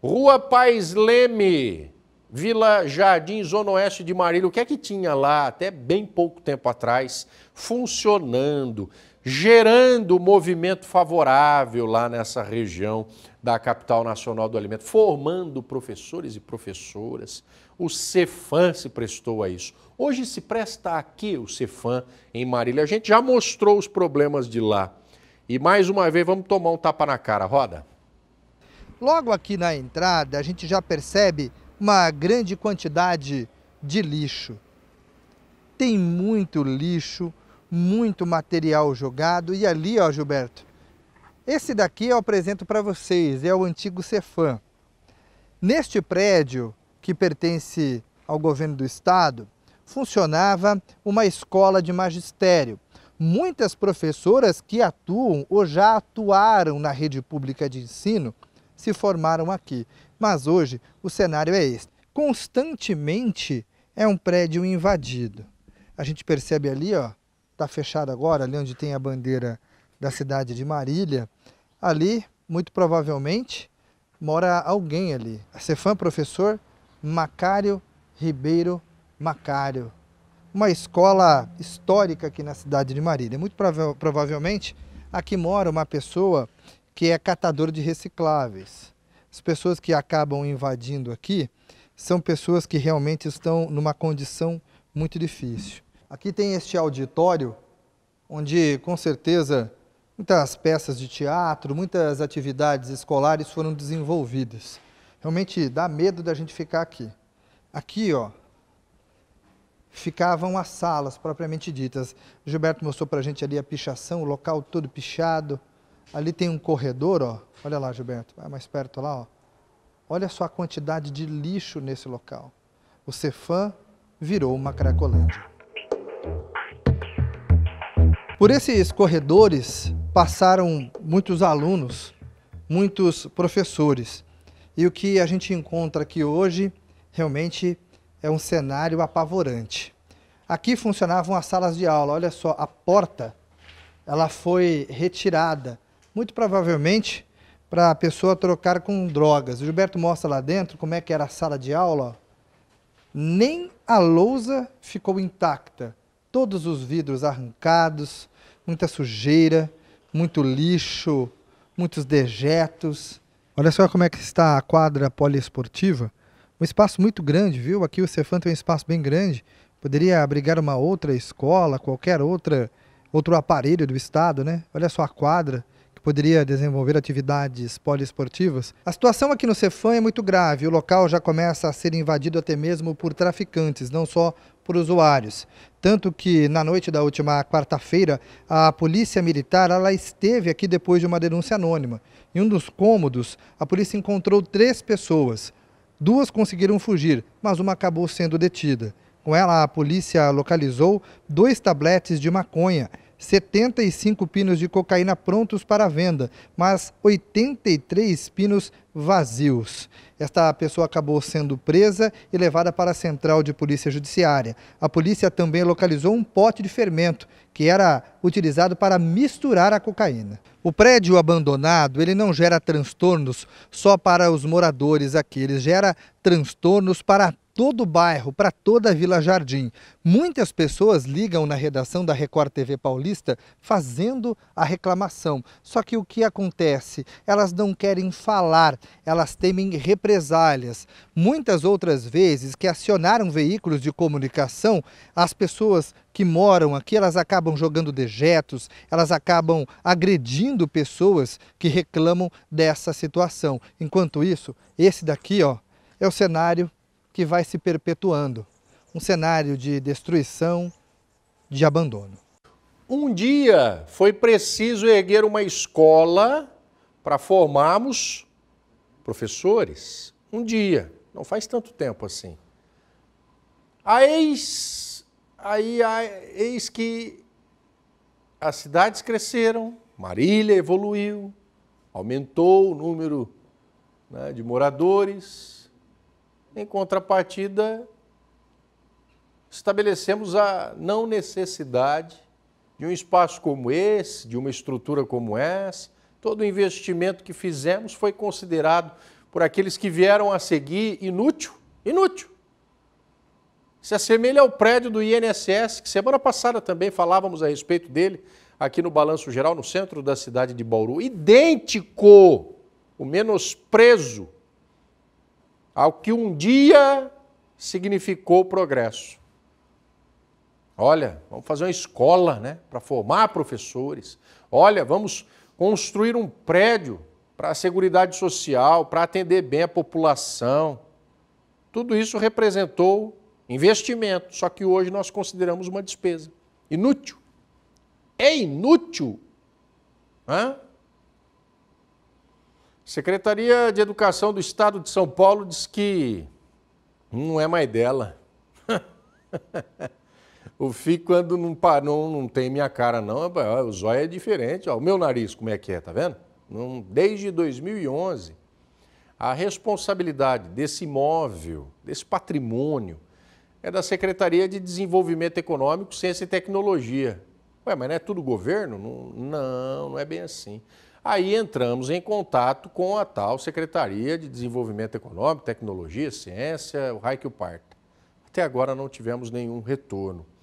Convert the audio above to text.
Rua Paz Leme, Vila Jardim, Zona Oeste de Marília. O que é que tinha lá até bem pouco tempo atrás funcionando, gerando movimento favorável lá nessa região da capital nacional do alimento, formando professores e professoras. O Cefan se prestou a isso. Hoje se presta aqui o Cefan em Marília. A gente já mostrou os problemas de lá. E mais uma vez vamos tomar um tapa na cara, roda. Logo aqui na entrada, a gente já percebe uma grande quantidade de lixo. Tem muito lixo, muito material jogado. E ali, ó, Gilberto, esse daqui eu apresento para vocês, é o antigo Cefam. Neste prédio, que pertence ao governo do estado, funcionava uma escola de magistério. Muitas professoras que atuam ou já atuaram na rede pública de ensino se formaram aqui. Mas hoje o cenário é este. Constantemente é um prédio invadido. A gente percebe ali, ó, está fechado agora, ali onde tem a bandeira da cidade de Marília. Ali, muito provavelmente, mora alguém ali. A Cefam Professor Macário Ribeiro Macário. Uma escola histórica aqui na cidade de Marília. Muito prova provavelmente aqui mora uma pessoa que é catador de recicláveis. As pessoas que acabam invadindo aqui são pessoas que realmente estão numa condição muito difícil. Aqui tem este auditório, onde com certeza muitas peças de teatro, muitas atividades escolares foram desenvolvidas. Realmente dá medo da gente ficar aqui. Aqui, ó, ficavam as salas propriamente ditas. Gilberto mostrou para a gente ali a pichação, o local todo pichado. Ali tem um corredor, ó. Olha lá, Gilberto, vai ah, mais perto lá, ó. Olha só a quantidade de lixo nesse local. O cefã virou uma cracolândia. Por esses corredores passaram muitos alunos, muitos professores. E o que a gente encontra aqui hoje realmente é um cenário apavorante. Aqui funcionavam as salas de aula. Olha só, a porta ela foi retirada muito provavelmente para a pessoa trocar com drogas. O Gilberto mostra lá dentro como é que era a sala de aula. Nem a lousa ficou intacta. Todos os vidros arrancados, muita sujeira, muito lixo, muitos dejetos. Olha só como é que está a quadra poliesportiva. Um espaço muito grande, viu? Aqui o Cefan tem um espaço bem grande. Poderia abrigar uma outra escola, qualquer outra outro aparelho do estado, né? Olha só a quadra poderia desenvolver atividades poliesportivas. A situação aqui no Cefã é muito grave. O local já começa a ser invadido até mesmo por traficantes, não só por usuários. Tanto que na noite da última quarta-feira, a polícia militar ela esteve aqui depois de uma denúncia anônima. Em um dos cômodos, a polícia encontrou três pessoas. Duas conseguiram fugir, mas uma acabou sendo detida. Com ela, a polícia localizou dois tabletes de maconha 75 pinos de cocaína prontos para venda, mas 83 pinos vazios. Esta pessoa acabou sendo presa e levada para a central de polícia judiciária. A polícia também localizou um pote de fermento que era utilizado para misturar a cocaína. O prédio abandonado, ele não gera transtornos só para os moradores aqui, ele gera transtornos para todo o bairro, para toda a Vila Jardim. Muitas pessoas ligam na redação da Record TV Paulista fazendo a reclamação. Só que o que acontece? Elas não querem falar, elas temem represálias. Muitas outras vezes que acionaram veículos de comunicação, as pessoas que moram aqui, elas acabam jogando dejetos, elas acabam agredindo pessoas que reclamam dessa situação. Enquanto isso, esse daqui, ó, é o cenário que vai se perpetuando um cenário de destruição, de abandono. Um dia foi preciso erguer uma escola para formarmos professores. Um dia, não faz tanto tempo assim. Aí, aí, eis que as cidades cresceram, Marília evoluiu, aumentou o número né, de moradores, em contrapartida, estabelecemos a não necessidade de um espaço como esse, de uma estrutura como essa. Todo o investimento que fizemos foi considerado por aqueles que vieram a seguir inútil, inútil. Se assemelha ao prédio do INSS, que semana passada também falávamos a respeito dele, aqui no Balanço Geral, no centro da cidade de Bauru. Idêntico, o menosprezo ao que um dia significou progresso. Olha, vamos fazer uma escola né, para formar professores. Olha, vamos construir um prédio para a Seguridade Social, para atender bem a população. Tudo isso representou investimento, só que hoje nós consideramos uma despesa. Inútil. É inútil. Hã? Secretaria de Educação do Estado de São Paulo diz que não é mais dela. o FI, quando não, não, não tem minha cara, não, o zóio é diferente. Ó, o meu nariz, como é que é, tá vendo? Não, desde 2011, a responsabilidade desse imóvel, desse patrimônio, é da Secretaria de Desenvolvimento Econômico, Ciência e Tecnologia. Ué, mas não é tudo governo? Não, não, não é bem assim. Aí entramos em contato com a tal Secretaria de Desenvolvimento Econômico, Tecnologia, Ciência, o raio que o parta. Até agora não tivemos nenhum retorno.